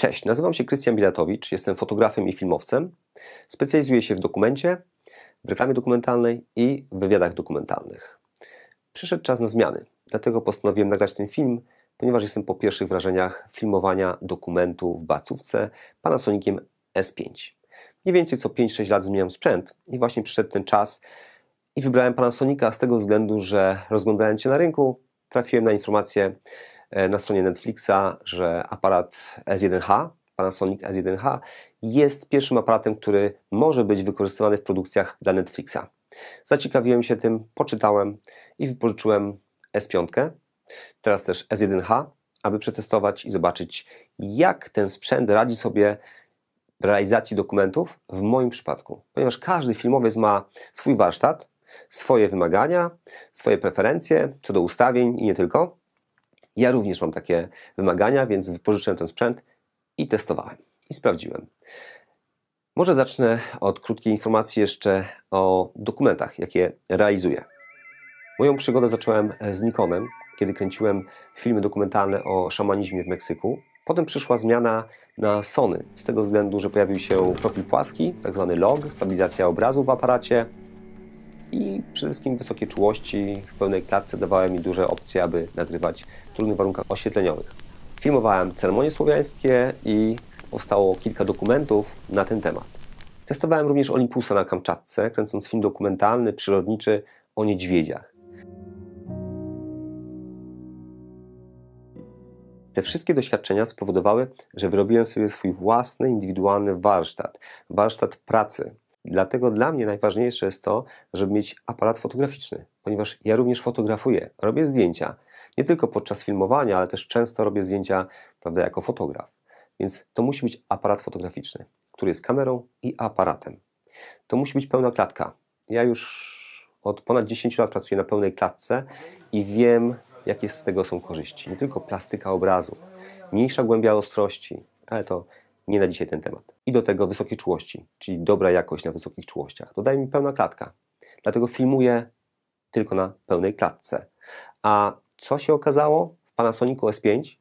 Cześć, nazywam się Krystian Bilatowicz, jestem fotografem i filmowcem. Specjalizuję się w dokumencie, w reklamie dokumentalnej i w wywiadach dokumentalnych. Przyszedł czas na zmiany, dlatego postanowiłem nagrać ten film, ponieważ jestem po pierwszych wrażeniach filmowania dokumentu w bacówce Panasonic S5. Mniej więcej co 5-6 lat zmieniam sprzęt i właśnie przyszedł ten czas i wybrałem Panasonica z tego względu, że rozglądając się na rynku trafiłem na informację, E, na stronie Netflixa, że aparat S1H, Panasonic S1H, jest pierwszym aparatem, który może być wykorzystywany w produkcjach dla Netflixa. Zaciekawiłem się tym, poczytałem i wypożyczyłem S5, teraz też S1H, aby przetestować i zobaczyć, jak ten sprzęt radzi sobie w realizacji dokumentów w moim przypadku. Ponieważ każdy filmowiec ma swój warsztat, swoje wymagania, swoje preferencje co do ustawień i nie tylko. Ja również mam takie wymagania, więc wypożyczyłem ten sprzęt i testowałem i sprawdziłem. Może zacznę od krótkiej informacji jeszcze o dokumentach, jakie realizuję. Moją przygodę zacząłem z Nikonem, kiedy kręciłem filmy dokumentalne o szamanizmie w Meksyku. Potem przyszła zmiana na Sony, z tego względu, że pojawił się profil płaski, tzw. Tak log, stabilizacja obrazu w aparacie i przede wszystkim wysokie czułości w pełnej klatce dawały mi duże opcje, aby nagrywać trudnych warunkach oświetleniowych. Filmowałem ceremonie słowiańskie i powstało kilka dokumentów na ten temat. Testowałem również Olimpusa na Kamczatce, kręcąc film dokumentalny, przyrodniczy o niedźwiedziach. Te wszystkie doświadczenia spowodowały, że wyrobiłem sobie swój własny, indywidualny warsztat, warsztat pracy. Dlatego dla mnie najważniejsze jest to, żeby mieć aparat fotograficzny, ponieważ ja również fotografuję, robię zdjęcia, nie tylko podczas filmowania, ale też często robię zdjęcia prawda, jako fotograf. Więc to musi być aparat fotograficzny, który jest kamerą i aparatem. To musi być pełna klatka. Ja już od ponad 10 lat pracuję na pełnej klatce i wiem, jakie z tego są korzyści. Nie tylko plastyka obrazu, mniejsza głębia ostrości, ale to nie na dzisiaj ten temat. I do tego wysokie czułości, czyli dobra jakość na wysokich czułościach. To daje mi pełna klatka. Dlatego filmuję tylko na pełnej klatce. A co się okazało w Panasonicu S5?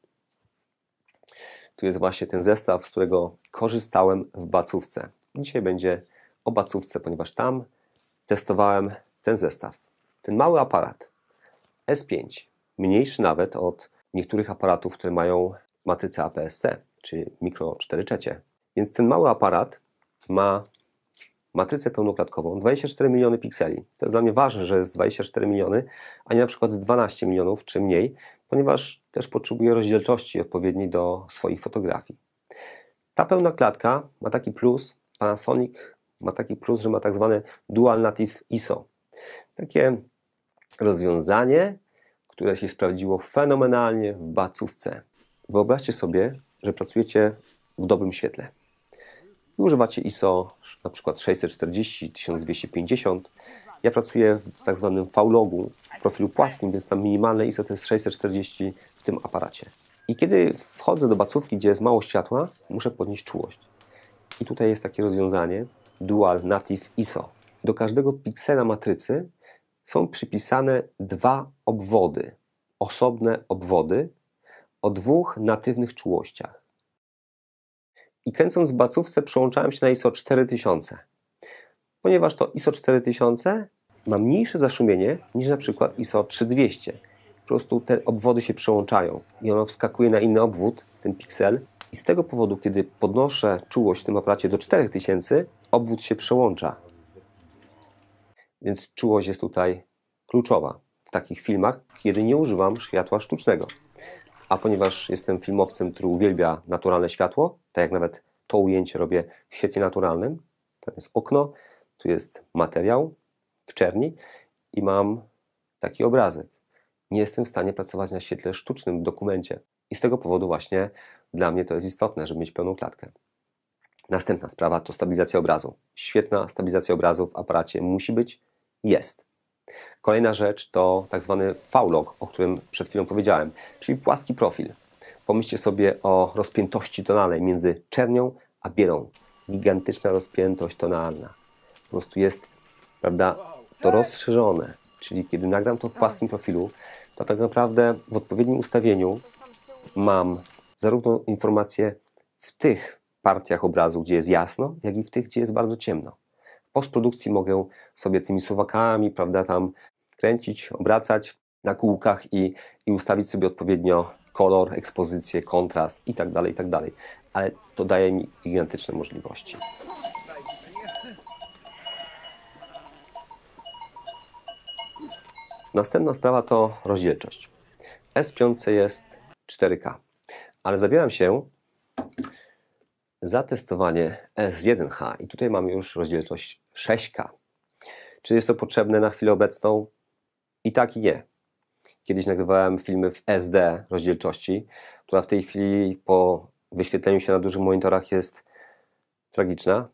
Tu jest właśnie ten zestaw, z którego korzystałem w bacówce. Dzisiaj będzie o bacówce, ponieważ tam testowałem ten zestaw. Ten mały aparat S5, mniejszy nawet od niektórych aparatów, które mają matrycę APS-C czy mikro 4 trzecie. Więc ten mały aparat ma matrycę pełnoklatkową 24 miliony pikseli. To jest dla mnie ważne, że jest 24 miliony, a nie na przykład 12 milionów czy mniej, ponieważ też potrzebuję rozdzielczości odpowiedniej do swoich fotografii. Ta pełna klatka ma taki plus, Panasonic ma taki plus, że ma tak zwane Dual Native ISO. Takie rozwiązanie, które się sprawdziło fenomenalnie w bacówce. Wyobraźcie sobie, że pracujecie w dobrym świetle. I używacie ISO na przykład 640, 1250. Ja pracuję w tak zwanym V-logu, profilu płaskim, więc tam minimalne ISO to jest 640 w tym aparacie. I kiedy wchodzę do bacówki, gdzie jest mało światła, muszę podnieść czułość. I tutaj jest takie rozwiązanie Dual Native ISO. Do każdego piksela matrycy są przypisane dwa obwody, osobne obwody o dwóch natywnych czułościach i kręcąc w bacówce przełączałem się na ISO 4000, ponieważ to ISO 4000 ma mniejsze zaszumienie niż na przykład ISO 3200. Po prostu te obwody się przełączają i ono wskakuje na inny obwód, ten piksel. I z tego powodu, kiedy podnoszę czułość w tym aparacie do 4000, obwód się przełącza. Więc czułość jest tutaj kluczowa w takich filmach, kiedy nie używam światła sztucznego. A ponieważ jestem filmowcem, który uwielbia naturalne światło, tak jak nawet to ujęcie robię w świecie naturalnym, to jest okno, tu jest materiał w czerni i mam taki obrazek. Nie jestem w stanie pracować na świetle sztucznym w dokumencie. I z tego powodu właśnie dla mnie to jest istotne, żeby mieć pełną klatkę. Następna sprawa to stabilizacja obrazu. Świetna stabilizacja obrazu w aparacie musi być, jest. Kolejna rzecz to tak zwany V-log, o którym przed chwilą powiedziałem, czyli płaski profil. Pomyślcie sobie o rozpiętości tonalnej między czernią a bielą. Gigantyczna rozpiętość tonalna. Po prostu jest, prawda, to rozszerzone. Czyli kiedy nagram to w płaskim profilu, to tak naprawdę w odpowiednim ustawieniu mam zarówno informacje w tych partiach obrazu, gdzie jest jasno, jak i w tych, gdzie jest bardzo ciemno postprodukcji mogę sobie tymi suwakami, prawda, tam kręcić, obracać na kółkach i, i ustawić sobie odpowiednio kolor, ekspozycję, kontrast i tak dalej, i tak dalej. Ale to daje mi gigantyczne możliwości. Następna sprawa to rozdzielczość. S5 jest 4K, ale zabieram się za testowanie S1H i tutaj mamy już rozdzielczość 6K. Czy jest to potrzebne na chwilę obecną? I tak, i nie. Kiedyś nagrywałem filmy w SD rozdzielczości, która w tej chwili po wyświetleniu się na dużych monitorach jest tragiczna.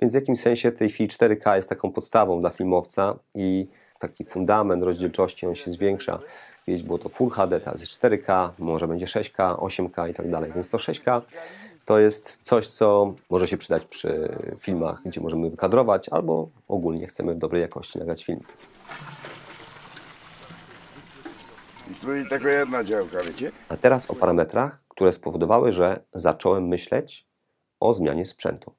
Więc w jakimś sensie w tej chwili 4K jest taką podstawą dla filmowca i taki fundament rozdzielczości, on się zwiększa. Kiedyś było to Full HD, teraz jest 4K, może będzie 6K, 8K i tak dalej. Więc to 6K to jest coś, co może się przydać przy filmach, gdzie możemy wykadrować albo ogólnie chcemy w dobrej jakości nagrać film. Tu jest tylko jedna działka, wiecie? A teraz o parametrach, które spowodowały, że zacząłem myśleć o zmianie sprzętu.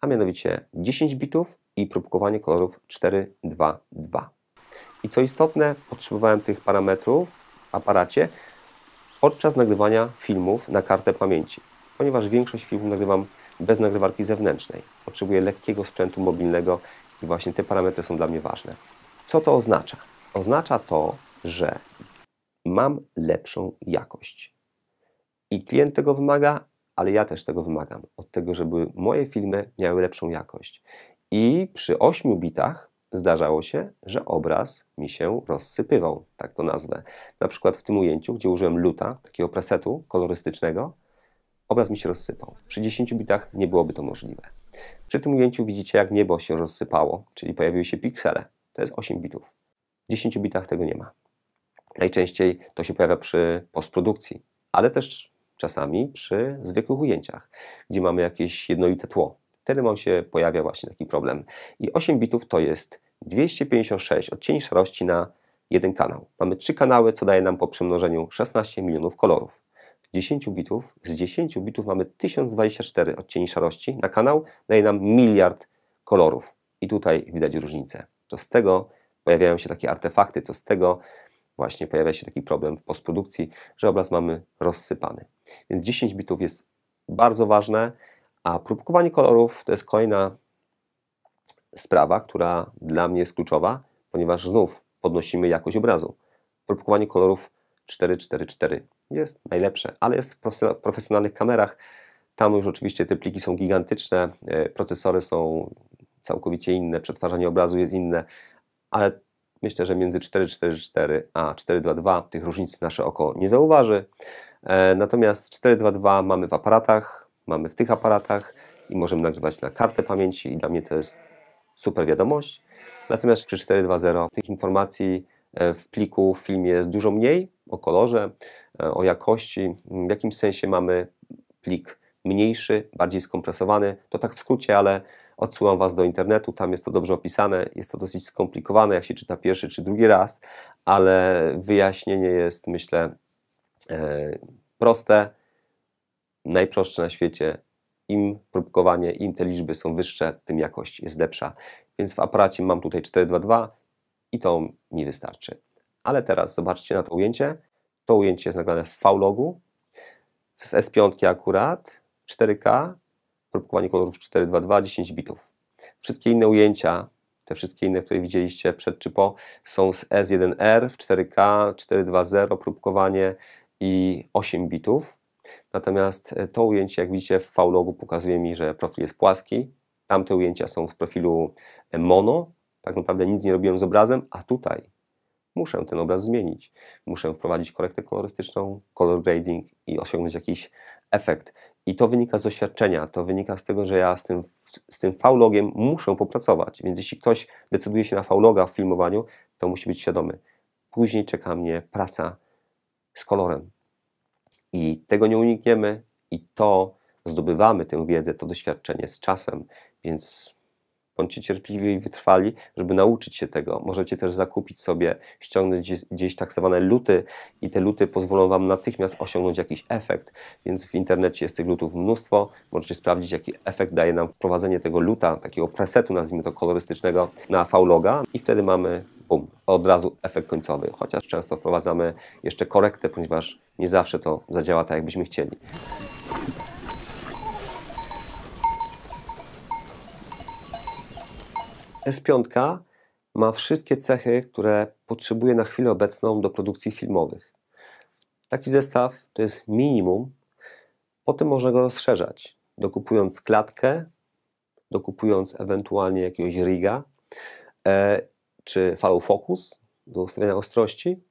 A mianowicie 10 bitów i próbkowanie kolorów 4, 2, 2. I co istotne, potrzebowałem tych parametrów w aparacie podczas nagrywania filmów na kartę pamięci ponieważ większość filmów nagrywam bez nagrywarki zewnętrznej. Potrzebuję lekkiego sprzętu mobilnego i właśnie te parametry są dla mnie ważne. Co to oznacza? Oznacza to, że mam lepszą jakość. I klient tego wymaga, ale ja też tego wymagam. Od tego, żeby moje filmy miały lepszą jakość. I przy 8 bitach zdarzało się, że obraz mi się rozsypywał, tak to nazwę. Na przykład w tym ujęciu, gdzie użyłem luta, takiego presetu kolorystycznego, obraz mi się rozsypał. Przy 10 bitach nie byłoby to możliwe. Przy tym ujęciu widzicie, jak niebo się rozsypało, czyli pojawiły się piksele. To jest 8 bitów. W 10 bitach tego nie ma. Najczęściej to się pojawia przy postprodukcji, ale też czasami przy zwykłych ujęciach, gdzie mamy jakieś jednolite tło. Wtedy mam się pojawia właśnie taki problem. I 8 bitów to jest 256 odcień szarości na jeden kanał. Mamy trzy kanały, co daje nam po przemnożeniu 16 milionów kolorów. 10 bitów, z 10 bitów mamy 1024 odcieni szarości na kanał, daje nam miliard kolorów. I tutaj widać różnicę. To z tego pojawiają się takie artefakty, to z tego właśnie pojawia się taki problem w postprodukcji, że obraz mamy rozsypany. Więc 10 bitów jest bardzo ważne, a próbkowanie kolorów to jest kolejna sprawa, która dla mnie jest kluczowa, ponieważ znów podnosimy jakość obrazu. Próbkowanie kolorów 444 jest najlepsze, ale jest w profesjonalnych kamerach. Tam już oczywiście te pliki są gigantyczne, e, procesory są całkowicie inne, przetwarzanie obrazu jest inne, ale myślę, że między 444 a 422 tych różnic nasze oko nie zauważy. E, natomiast 422 mamy w aparatach, mamy w tych aparatach i możemy nagrywać na kartę pamięci i dla mnie to jest super wiadomość. Natomiast przy 420 tych informacji e, w pliku, w filmie jest dużo mniej, o kolorze, e, o jakości, w jakim sensie mamy plik mniejszy, bardziej skompresowany. To tak w skrócie, ale odsyłam Was do internetu, tam jest to dobrze opisane, jest to dosyć skomplikowane, jak się czyta pierwszy czy drugi raz, ale wyjaśnienie jest, myślę, e, proste, najprostsze na świecie. Im próbkowanie, im te liczby są wyższe, tym jakość jest lepsza. Więc w aparacie mam tutaj 422 i to mi wystarczy. Ale teraz zobaczcie na to ujęcie. To ujęcie jest nagrane w V-logu z S5 akurat, 4K, próbkowanie kolorów 422, 10 bitów. Wszystkie inne ujęcia, te wszystkie inne, które widzieliście przed czy po, są z S1R w 4K, 420, próbkowanie i 8 bitów. Natomiast e, to ujęcie, jak widzicie w V-logu, pokazuje mi, że profil jest płaski. Tamte ujęcia są w profilu e, mono. Tak naprawdę nic nie robiłem z obrazem, a tutaj muszę ten obraz zmienić. Muszę wprowadzić korektę kolorystyczną, color grading i osiągnąć jakiś efekt. I to wynika z doświadczenia, to wynika z tego, że ja z tym, z tym faulogiem muszę popracować. Więc jeśli ktoś decyduje się na fauloga w filmowaniu, to musi być świadomy. Później czeka mnie praca z kolorem. I tego nie unikniemy, i to zdobywamy tę wiedzę, to doświadczenie z czasem. Więc Bądźcie cierpliwi i wytrwali, żeby nauczyć się tego. Możecie też zakupić sobie, ściągnąć gdzieś tak zwane luty i te luty pozwolą Wam natychmiast osiągnąć jakiś efekt, więc w internecie jest tych lutów mnóstwo. Możecie sprawdzić, jaki efekt daje nam wprowadzenie tego luta, takiego presetu, nazwijmy to kolorystycznego, na V-loga i wtedy mamy bum, od razu efekt końcowy, chociaż często wprowadzamy jeszcze korektę, ponieważ nie zawsze to zadziała tak, jakbyśmy chcieli. S5 ma wszystkie cechy, które potrzebuje na chwilę obecną do produkcji filmowych. Taki zestaw to jest minimum. Potem można go rozszerzać, dokupując klatkę, dokupując ewentualnie jakiegoś riga e, czy falu focus do ustawiania ostrości.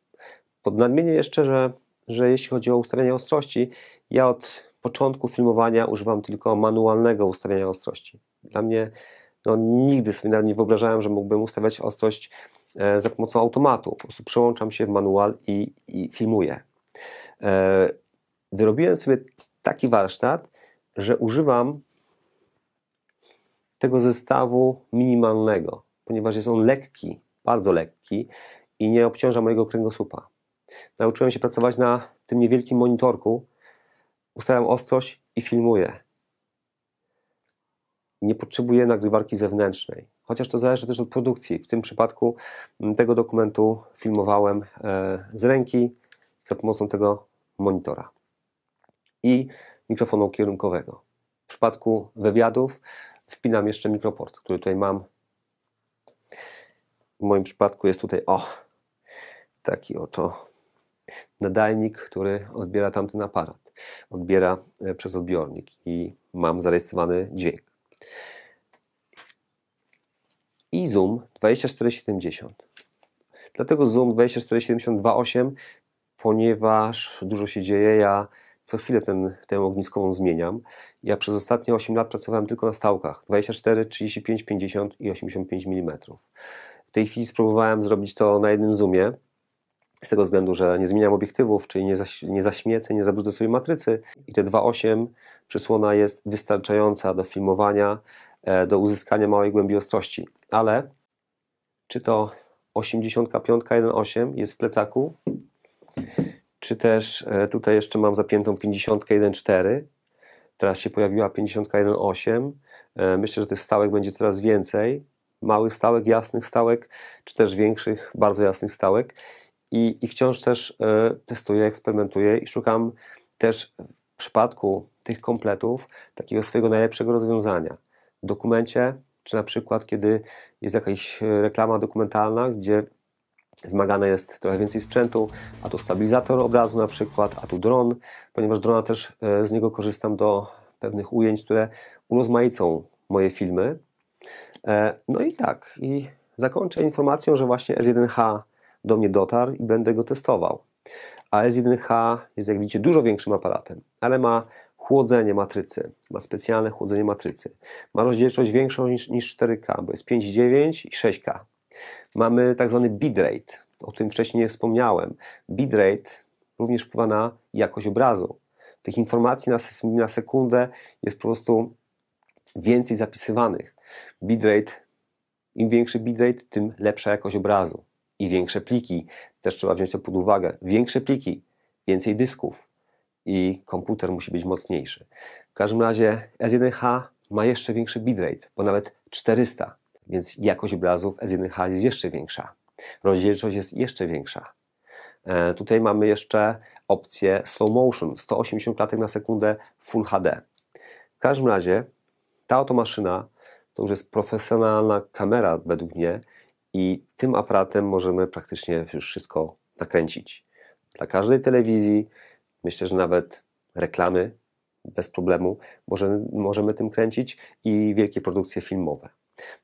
Podnadmienię jeszcze, że, że jeśli chodzi o ustawianie ostrości, ja od początku filmowania używam tylko manualnego ustawiania ostrości. Dla mnie no, nigdy sobie nawet nie wyobrażałem, że mógłbym ustawiać ostrość e, za pomocą automatu. Po prostu przełączam się w manual i, i filmuję. E, wyrobiłem sobie taki warsztat, że używam tego zestawu minimalnego, ponieważ jest on lekki, bardzo lekki i nie obciąża mojego kręgosłupa. Nauczyłem się pracować na tym niewielkim monitorku, ustawiam ostrość i filmuję nie potrzebuje nagrywarki zewnętrznej. Chociaż to zależy też od produkcji. W tym przypadku mm, tego dokumentu filmowałem e, z ręki za pomocą tego monitora i mikrofonu kierunkowego. W przypadku wywiadów wpinam jeszcze mikroport, który tutaj mam. W moim przypadku jest tutaj o taki oto nadajnik, który odbiera tamten aparat, odbiera e, przez odbiornik i mam zarejestrowany dźwięk. I zoom 2470. Dlatego zoom 2470 2.8, ponieważ dużo się dzieje. Ja co chwilę ten, tę ogniskową zmieniam. Ja przez ostatnie 8 lat pracowałem tylko na stałkach 24, 35, 50 i 85 mm. W tej chwili spróbowałem zrobić to na jednym zoomie, z tego względu, że nie zmieniam obiektywów, czyli nie, zaś, nie zaśmiecę, nie zabrudzę sobie matrycy i te 2.8 przysłona jest wystarczająca do filmowania, e, do uzyskania małej głębi ostrości. Ale czy to 85.1.8 jest w plecaku, czy też e, tutaj jeszcze mam zapiętą 50.1.4, teraz się pojawiła 50.1.8, e, myślę, że tych stałek będzie coraz więcej, małych stałek, jasnych stałek, czy też większych, bardzo jasnych stałek i, i wciąż też testuję, eksperymentuję i szukam też przypadku tych kompletów takiego swojego najlepszego rozwiązania. W dokumencie, czy na przykład kiedy jest jakaś e, reklama dokumentalna, gdzie wymagane jest trochę więcej sprzętu, a tu stabilizator obrazu na przykład, a tu dron, ponieważ drona też e, z niego korzystam do pewnych ujęć, które urozmaicą moje filmy. E, no i tak, i zakończę informacją, że właśnie S1H do mnie dotarł i będę go testował a 1 h jest, jak widzicie, dużo większym aparatem, ale ma chłodzenie matrycy, ma specjalne chłodzenie matrycy. Ma rozdzielczość większą niż, niż 4K, bo jest 5,9 i 6K. Mamy tak zwany bitrate, o tym wcześniej nie wspomniałem. Bitrate również wpływa na jakość obrazu. Tych informacji na, na sekundę jest po prostu więcej zapisywanych. Bitrate, im większy bitrate, tym lepsza jakość obrazu i większe pliki. Też trzeba wziąć to pod uwagę. Większe pliki, więcej dysków i komputer musi być mocniejszy. W każdym razie S1H ma jeszcze większy bitrate, bo nawet 400, więc jakość obrazów S1H jest jeszcze większa. Rozdzielczość jest jeszcze większa. E, tutaj mamy jeszcze opcję slow motion, 180 klatek na sekundę Full HD. W każdym razie ta oto maszyna to już jest profesjonalna kamera według mnie i tym aparatem możemy praktycznie już wszystko nakręcić. Dla każdej telewizji, myślę, że nawet reklamy bez problemu możemy, możemy tym kręcić i wielkie produkcje filmowe.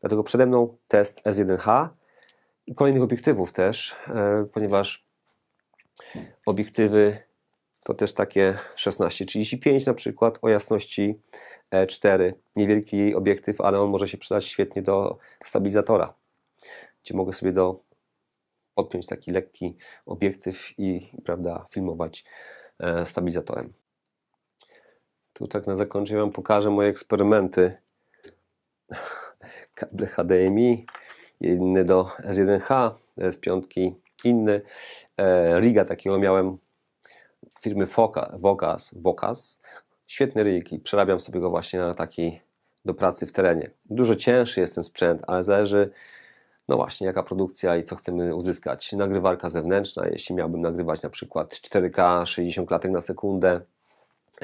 Dlatego przede mną test S1H i kolejnych obiektywów też, e, ponieważ obiektywy to też takie 16-35 na przykład o jasności 4. E Niewielki obiektyw, ale on może się przydać świetnie do stabilizatora gdzie mogę sobie do, podpiąć taki lekki obiektyw i prawda, filmować e, stabilizatorem. Tu tak na zakończenie Wam pokażę moje eksperymenty. Kable HDMI, inny do S1H, S5 inny. E, riga takiego miałem firmy Foka, Vokas, Vokas. Świetny rig i przerabiam sobie go właśnie na taki do pracy w terenie. Dużo cięższy jest ten sprzęt, ale zależy no właśnie, jaka produkcja i co chcemy uzyskać. Nagrywarka zewnętrzna, jeśli miałbym nagrywać na przykład 4K 60 klatek na sekundę,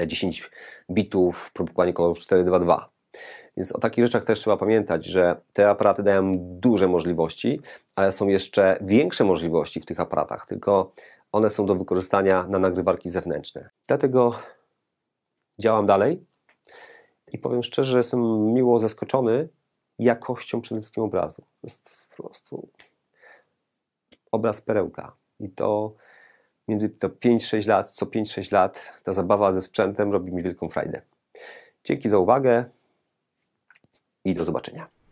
10 e, bitów, produkowanie kolorów 422. Więc o takich rzeczach też trzeba pamiętać, że te aparaty dają duże możliwości, ale są jeszcze większe możliwości w tych aparatach, tylko one są do wykorzystania na nagrywarki zewnętrzne. Dlatego działam dalej i powiem szczerze, że jestem miło zaskoczony jakością przede wszystkim obrazu po prostu obraz perełka. I to między to 5-6 lat, co 5-6 lat ta zabawa ze sprzętem robi mi wielką frajdę. Dzięki za uwagę i do zobaczenia.